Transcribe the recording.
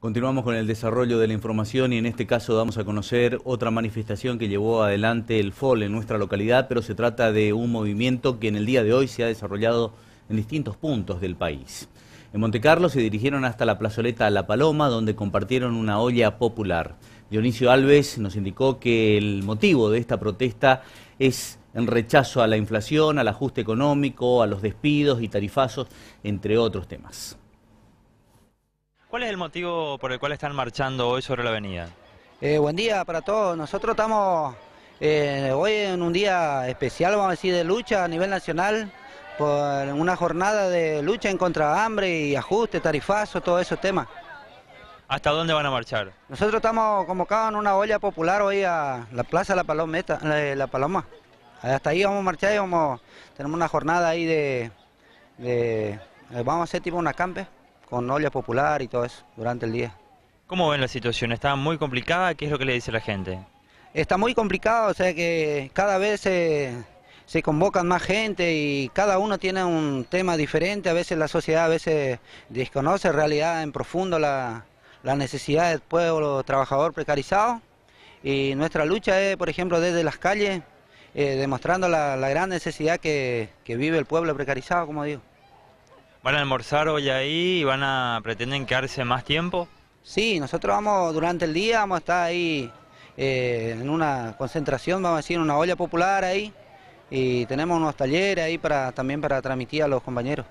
Continuamos con el desarrollo de la información y en este caso damos a conocer otra manifestación que llevó adelante el FOL en nuestra localidad, pero se trata de un movimiento que en el día de hoy se ha desarrollado en distintos puntos del país. En Montecarlo se dirigieron hasta la plazoleta La Paloma, donde compartieron una olla popular. Dionisio Alves nos indicó que el motivo de esta protesta es el rechazo a la inflación, al ajuste económico, a los despidos y tarifazos, entre otros temas. ¿Cuál es el motivo por el cual están marchando hoy sobre la avenida? Eh, buen día para todos. Nosotros estamos eh, hoy en un día especial, vamos a decir, de lucha a nivel nacional, por una jornada de lucha en contra de hambre y ajuste, tarifazo, todos esos temas. ¿Hasta dónde van a marchar? Nosotros estamos convocados en una olla popular hoy a la Plaza La la, Paloma. Hasta ahí vamos a marchar y vamos, tenemos una jornada ahí de, vamos a hacer tipo una campe con olla popular y todo eso durante el día. ¿Cómo ven la situación? ¿Está muy complicada? ¿Qué es lo que le dice la gente? Está muy complicado, o sea que cada vez se, convocan más gente y cada uno tiene un tema diferente. A veces la sociedad a veces desconoce en realidad en profundo la, necesidad del pueblo trabajador precarizado. Y nuestra lucha es, por ejemplo, desde las calles, eh, demostrando la, gran necesidad que vive el pueblo precarizado, como digo. ¿Van a almorzar hoy ahí y van a pretenden quedarse más tiempo? Sí, nosotros vamos durante el día, vamos a estar ahí eh, en una concentración, vamos a decir, en una olla popular ahí y tenemos unos talleres ahí para, también para transmitir a los compañeros.